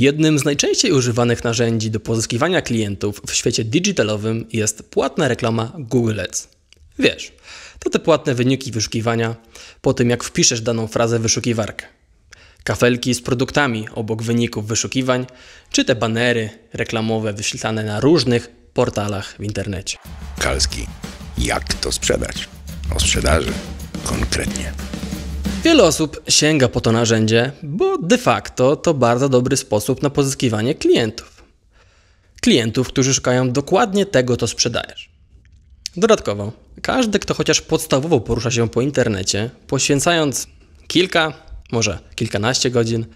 Jednym z najczęściej używanych narzędzi do pozyskiwania klientów w świecie digitalowym jest płatna reklama Google Ads. Wiesz, to te płatne wyniki wyszukiwania po tym, jak wpiszesz daną frazę w wyszukiwarkę. Kafelki z produktami obok wyników wyszukiwań, czy te banery reklamowe wyświetlane na różnych portalach w internecie. Kalski, jak to sprzedać? O sprzedaży konkretnie. Wiele osób sięga po to narzędzie, bo de facto to bardzo dobry sposób na pozyskiwanie klientów. Klientów, którzy szukają dokładnie tego, co sprzedajesz. Dodatkowo, każdy, kto chociaż podstawowo porusza się po internecie, poświęcając kilka, może kilkanaście godzin,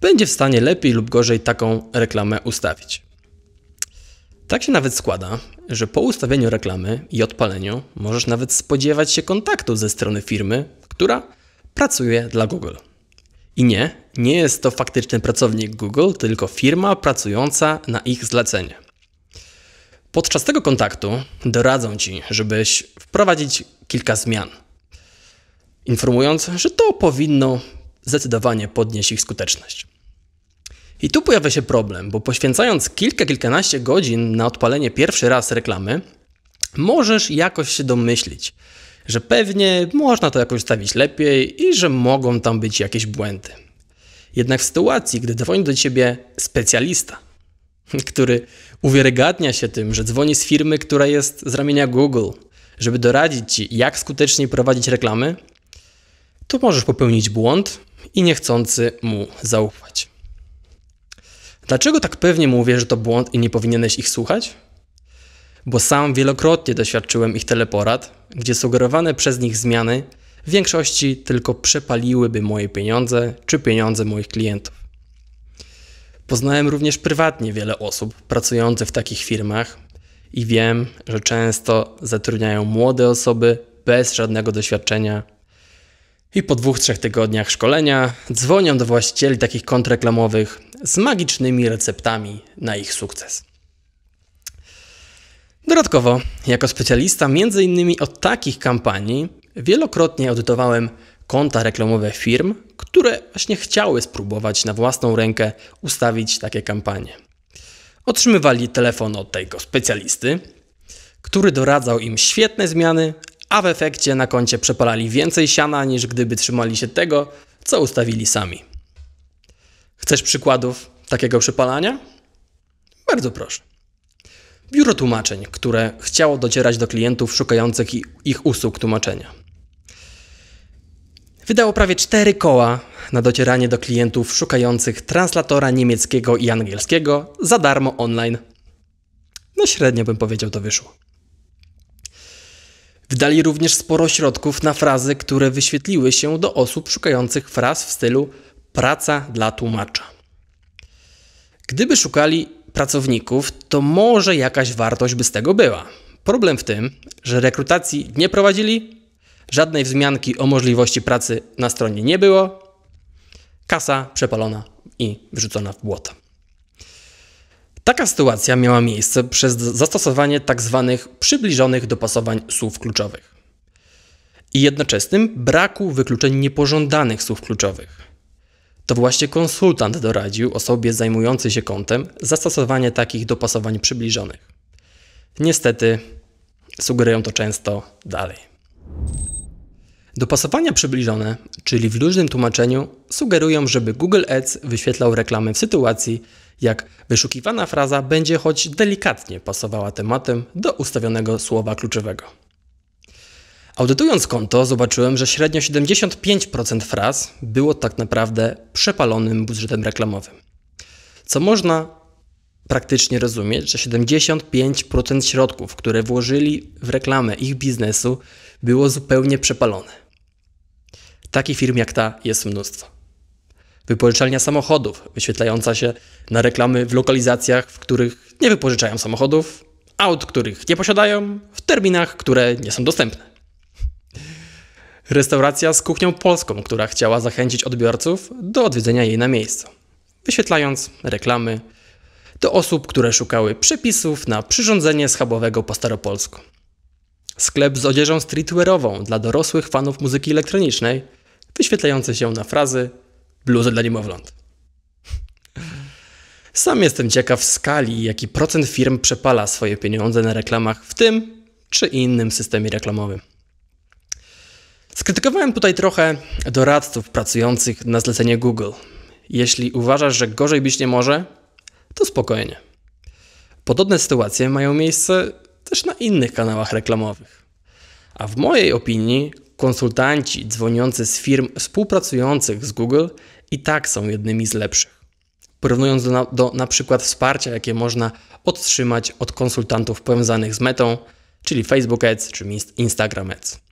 będzie w stanie lepiej lub gorzej taką reklamę ustawić. Tak się nawet składa, że po ustawieniu reklamy i odpaleniu możesz nawet spodziewać się kontaktu ze strony firmy, która pracuje dla Google. I nie, nie jest to faktyczny pracownik Google, tylko firma pracująca na ich zlecenie. Podczas tego kontaktu doradzą Ci, żebyś wprowadzić kilka zmian, informując, że to powinno zdecydowanie podnieść ich skuteczność. I tu pojawia się problem, bo poświęcając kilka, kilkanaście godzin na odpalenie pierwszy raz reklamy, możesz jakoś się domyślić, że pewnie można to jakoś stawić lepiej i że mogą tam być jakieś błędy. Jednak w sytuacji, gdy dzwoni do ciebie specjalista, który uwiergadnia się tym, że dzwoni z firmy, która jest z ramienia Google, żeby doradzić ci, jak skuteczniej prowadzić reklamy, to możesz popełnić błąd i niechcący mu zaufać. Dlaczego tak pewnie mówię, że to błąd i nie powinieneś ich słuchać? bo sam wielokrotnie doświadczyłem ich teleporad, gdzie sugerowane przez nich zmiany w większości tylko przepaliłyby moje pieniądze czy pieniądze moich klientów. Poznałem również prywatnie wiele osób pracujących w takich firmach i wiem, że często zatrudniają młode osoby bez żadnego doświadczenia. I po dwóch, trzech tygodniach szkolenia dzwonią do właścicieli takich kont reklamowych z magicznymi receptami na ich sukces. Dodatkowo, jako specjalista m.in. od takich kampanii, wielokrotnie audytowałem konta reklamowe firm, które właśnie chciały spróbować na własną rękę ustawić takie kampanie. Otrzymywali telefon od tego specjalisty, który doradzał im świetne zmiany, a w efekcie na koncie przepalali więcej siana niż gdyby trzymali się tego, co ustawili sami. Chcesz przykładów takiego przepalania? Bardzo proszę. Biuro Tłumaczeń, które chciało docierać do klientów szukających ich usług tłumaczenia. Wydało prawie cztery koła na docieranie do klientów szukających translatora niemieckiego i angielskiego za darmo online. No średnio bym powiedział to wyszło. Wydali również sporo środków na frazy, które wyświetliły się do osób szukających fraz w stylu praca dla tłumacza. Gdyby szukali pracowników, to może jakaś wartość by z tego była. Problem w tym, że rekrutacji nie prowadzili, żadnej wzmianki o możliwości pracy na stronie nie było, kasa przepalona i wrzucona w błoto. Taka sytuacja miała miejsce przez zastosowanie tzw. Tak przybliżonych dopasowań słów kluczowych i jednoczesnym braku wykluczeń niepożądanych słów kluczowych. To właśnie konsultant doradził osobie zajmującej się kątem zastosowanie takich dopasowań przybliżonych. Niestety, sugerują to często dalej. Dopasowania przybliżone, czyli w luźnym tłumaczeniu, sugerują, żeby Google Ads wyświetlał reklamy w sytuacji, jak wyszukiwana fraza będzie choć delikatnie pasowała tematem do ustawionego słowa kluczowego. Audytując konto, zobaczyłem, że średnio 75% fraz było tak naprawdę przepalonym budżetem reklamowym. Co można praktycznie rozumieć, że 75% środków, które włożyli w reklamę ich biznesu, było zupełnie przepalone. Takich firm jak ta jest mnóstwo. Wypożyczalnia samochodów, wyświetlająca się na reklamy w lokalizacjach, w których nie wypożyczają samochodów, aut, których nie posiadają, w terminach, które nie są dostępne. Restauracja z kuchnią polską, która chciała zachęcić odbiorców do odwiedzenia jej na miejscu, wyświetlając reklamy do osób, które szukały przepisów na przyrządzenie schabowego po staropolsku. Sklep z odzieżą streetwearową dla dorosłych fanów muzyki elektronicznej, wyświetlający się na frazy bluzy dla niemowląt. Sam jestem ciekaw skali, jaki procent firm przepala swoje pieniądze na reklamach w tym czy innym systemie reklamowym. Skrytykowałem tutaj trochę doradców pracujących na zlecenie Google. Jeśli uważasz, że gorzej być nie może, to spokojnie. Podobne sytuacje mają miejsce też na innych kanałach reklamowych. A w mojej opinii konsultanci dzwoniący z firm współpracujących z Google i tak są jednymi z lepszych. Porównując do na, do na przykład wsparcia, jakie można otrzymać od konsultantów powiązanych z metą, czyli Facebook Ads czy Instagram Ads.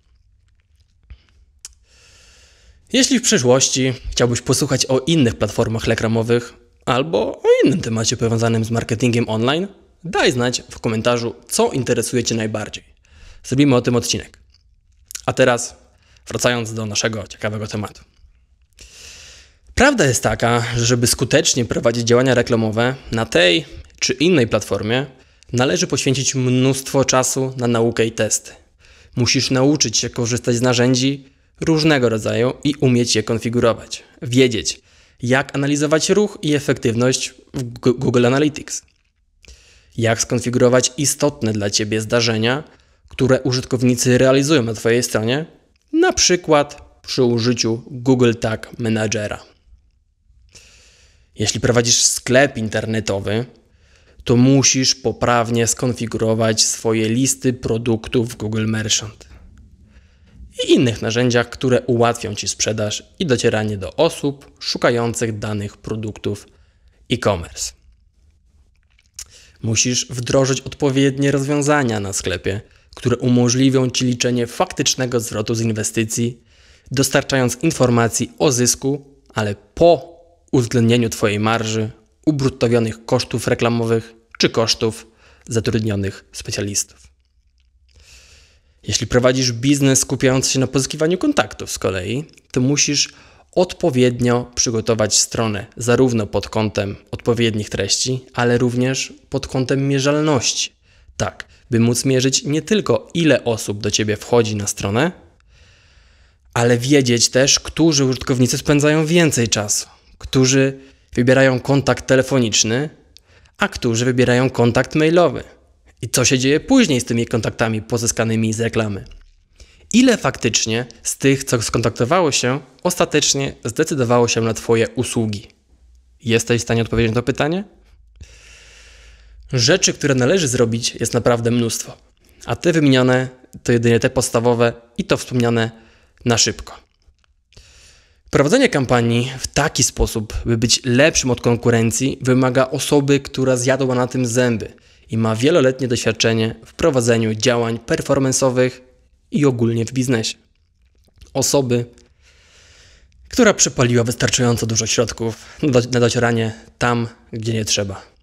Jeśli w przyszłości chciałbyś posłuchać o innych platformach reklamowych albo o innym temacie powiązanym z marketingiem online, daj znać w komentarzu, co interesuje Cię najbardziej. Zrobimy o tym odcinek. A teraz wracając do naszego ciekawego tematu. Prawda jest taka, że żeby skutecznie prowadzić działania reklamowe na tej czy innej platformie, należy poświęcić mnóstwo czasu na naukę i testy. Musisz nauczyć się korzystać z narzędzi różnego rodzaju i umieć je konfigurować, wiedzieć, jak analizować ruch i efektywność w Google Analytics, jak skonfigurować istotne dla Ciebie zdarzenia, które użytkownicy realizują na Twojej stronie, na przykład przy użyciu Google Tag Managera. Jeśli prowadzisz sklep internetowy, to musisz poprawnie skonfigurować swoje listy produktów w Google Merchant i innych narzędziach, które ułatwią Ci sprzedaż i docieranie do osób szukających danych produktów e-commerce. Musisz wdrożyć odpowiednie rozwiązania na sklepie, które umożliwią Ci liczenie faktycznego zwrotu z inwestycji, dostarczając informacji o zysku, ale po uwzględnieniu Twojej marży, ubruttowionych kosztów reklamowych czy kosztów zatrudnionych specjalistów. Jeśli prowadzisz biznes skupiający się na pozyskiwaniu kontaktów z kolei, to musisz odpowiednio przygotować stronę, zarówno pod kątem odpowiednich treści, ale również pod kątem mierzalności. Tak, by móc mierzyć nie tylko ile osób do ciebie wchodzi na stronę, ale wiedzieć też, którzy użytkownicy spędzają więcej czasu, którzy wybierają kontakt telefoniczny, a którzy wybierają kontakt mailowy. I co się dzieje później z tymi kontaktami pozyskanymi z reklamy? Ile faktycznie z tych, co skontaktowało się, ostatecznie zdecydowało się na Twoje usługi? Jesteś w stanie odpowiedzieć na to pytanie? Rzeczy, które należy zrobić, jest naprawdę mnóstwo, a te wymienione to jedynie te podstawowe i to wspomniane na szybko. Prowadzenie kampanii w taki sposób, by być lepszym od konkurencji, wymaga osoby, która zjadła na tym zęby, i ma wieloletnie doświadczenie w prowadzeniu działań performanceowych i ogólnie w biznesie. Osoby, która przepaliła wystarczająco dużo środków na docieranie tam, gdzie nie trzeba.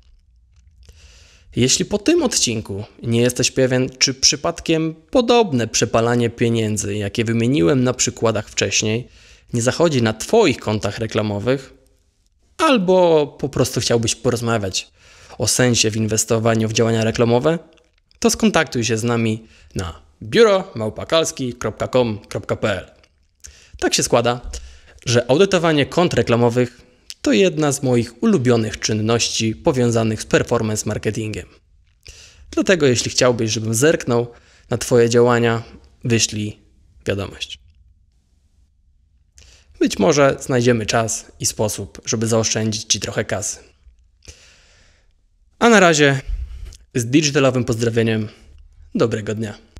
Jeśli po tym odcinku nie jesteś pewien, czy przypadkiem podobne przepalanie pieniędzy, jakie wymieniłem na przykładach wcześniej, nie zachodzi na Twoich kontach reklamowych, albo po prostu chciałbyś porozmawiać o sensie w inwestowaniu w działania reklamowe, to skontaktuj się z nami na biuromałpakalski.com.pl. Tak się składa, że audytowanie kont reklamowych to jedna z moich ulubionych czynności powiązanych z performance marketingiem. Dlatego, jeśli chciałbyś, żebym zerknął na Twoje działania, wyślij wiadomość. Być może znajdziemy czas i sposób, żeby zaoszczędzić Ci trochę kasy. A na razie z digitalowym pozdrowieniem. Dobrego dnia.